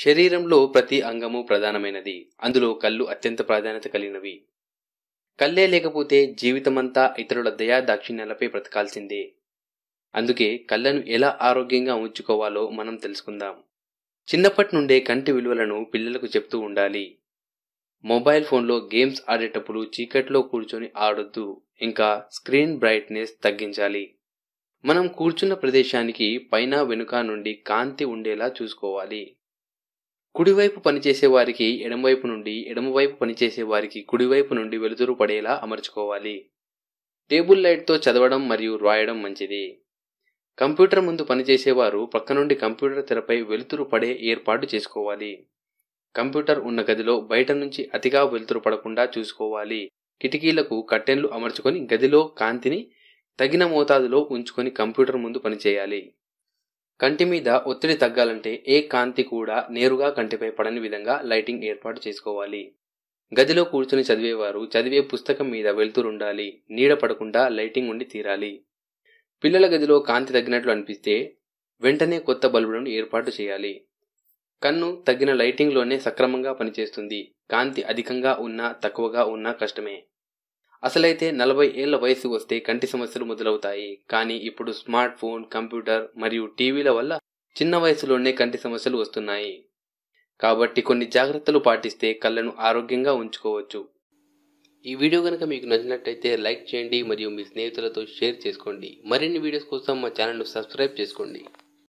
శరీరంలో ప్రతి అంగము ప్రధానమైనది అందులో కళ్ళు అత్యంత ప్రాధాన్యత కలిగినవి కళ్ళే లేకపోతే జీవితమంతా ఇతరుల దయా దాక్షిణ్యాలపై బ్రతకాల్సిందే అందుకే కళ్ళను ఎలా ఆరోగ్యంగా ఉంచుకోవాలో మనం తెలుసుకుందాం చిన్నప్పటి నుండే కంటి విలువలను పిల్లలకు చెప్తూ ఉండాలి మొబైల్ ఫోన్లో గేమ్స్ ఆడేటప్పుడు చీకట్లో కూర్చొని ఆడొద్దు ఇంకా స్క్రీన్ బ్రైట్నెస్ తగ్గించాలి మనం కూర్చున్న ప్రదేశానికి పైన వెనుక నుండి కాంతి ఉండేలా చూసుకోవాలి కుడివైపు పనిచేసే వారికి ఎడమవైపు నుండి ఎడమవైపు పనిచేసే వారికి కుడివైపు నుండి వెలుతురు పడేలా అమర్చుకోవాలి టేబుల్ లైట్తో చదవడం మరియు రాయడం మంచిది కంప్యూటర్ ముందు పనిచేసేవారు పక్క నుండి కంప్యూటర్ తెరపై వెలుతురు పడే ఏర్పాటు చేసుకోవాలి కంప్యూటర్ ఉన్న గదిలో బయట నుంచి అతిగా వెలుతురు పడకుండా చూసుకోవాలి కిటికీలకు కట్టెన్లు అమర్చుకొని గదిలో కాంతిని తగిన మోతాదులో ఉంచుకొని కంప్యూటర్ ముందు పనిచేయాలి కంటి మీద ఒత్తిడి తగ్గాలంటే ఏ కాంతి కూడా నేరుగా కంటిపై పడని విధంగా లైటింగ్ ఏర్పాటు చేసుకోవాలి గదిలో కూర్చుని చదివేవారు చదివే పుస్తకం మీద వెళ్తురుండాలి నీడ పడకుండా లైటింగ్ ఉండి తీరాలి పిల్లల గదిలో కాంతి తగ్గినట్లు అనిపిస్తే వెంటనే కొత్త బల్బులను ఏర్పాటు చేయాలి కన్ను తగ్గిన లైటింగ్లోనే సక్రమంగా పనిచేస్తుంది కాంతి అధికంగా ఉన్నా తక్కువగా ఉన్నా కష్టమే అసలైతే నలభై ఏళ్ల వయసు వస్తే కంటి సమస్యలు మొదలవుతాయి కానీ ఇప్పుడు స్మార్ట్ ఫోన్ కంప్యూటర్ మరియు టీవీల వల్ల చిన్న వయసులోనే కంటి సమస్యలు వస్తున్నాయి కాబట్టి కొన్ని జాగ్రత్తలు పాటిస్తే కళ్ళను ఆరోగ్యంగా ఉంచుకోవచ్చు ఈ వీడియో కనుక మీకు నచ్చినట్టయితే లైక్ చేయండి మరియు మీ స్నేహితులతో షేర్ చేసుకోండి మరిన్ని వీడియోస్ కోసం మా ఛానల్ను సబ్స్క్రైబ్ చేసుకోండి